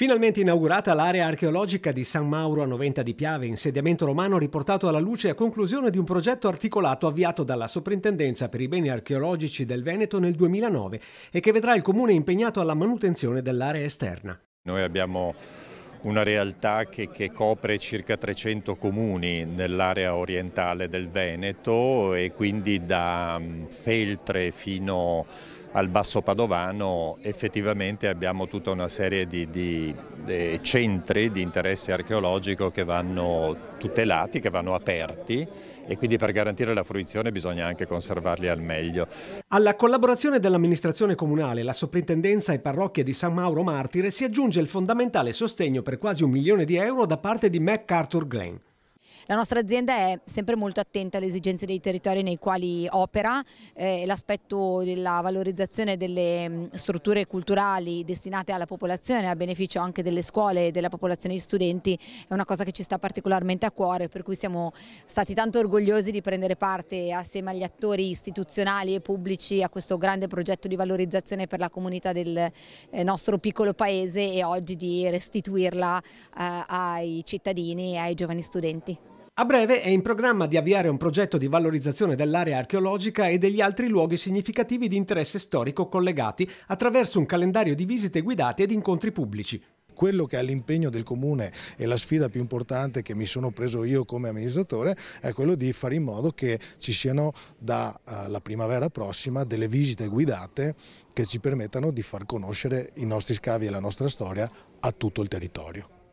Finalmente inaugurata l'area archeologica di San Mauro a Noventa di Piave, insediamento romano riportato alla luce a conclusione di un progetto articolato avviato dalla Soprintendenza per i beni archeologici del Veneto nel 2009 e che vedrà il comune impegnato alla manutenzione dell'area esterna. Noi abbiamo una realtà che, che, copre circa 300 comuni nell'area orientale del Veneto e quindi da Feltre fino a al Basso Padovano effettivamente abbiamo tutta una serie di, di, di, centri di interesse archeologico che vanno tutelati, che vanno aperti e quindi per garantire la fruizione bisogna anche conservarli al meglio. Alla collaborazione dell'amministrazione comunale, la soprintendenza e parrocchia di San Mauro Martire si aggiunge il fondamentale sostegno per quasi un milione di euro da parte di MacArthur Glenn. La nostra azienda è sempre molto attenta alle esigenze dei territori nei quali opera, eh, l'aspetto della valorizzazione delle mm, strutture culturali destinate alla popolazione a beneficio anche delle scuole e della popolazione di studenti è una cosa che ci sta particolarmente a cuore per cui siamo stati tanto orgogliosi di prendere parte assieme agli attori istituzionali e pubblici a questo grande progetto di valorizzazione per la comunità del eh, nostro piccolo paese e oggi di restituirla eh, ai cittadini e ai giovani studenti. A breve è in programma di avviare un progetto di valorizzazione dell'area archeologica e degli altri luoghi significativi di interesse storico collegati attraverso un calendario di visite guidate ed incontri pubblici quello che ha l'impegno del comune e la sfida più importante che mi sono preso io come amministratore è quello di fare in modo che ci siano dalla eh, primavera prossima delle visite guidate che ci permettano di far conoscere i nostri scavi e la nostra storia a tutto il territorio.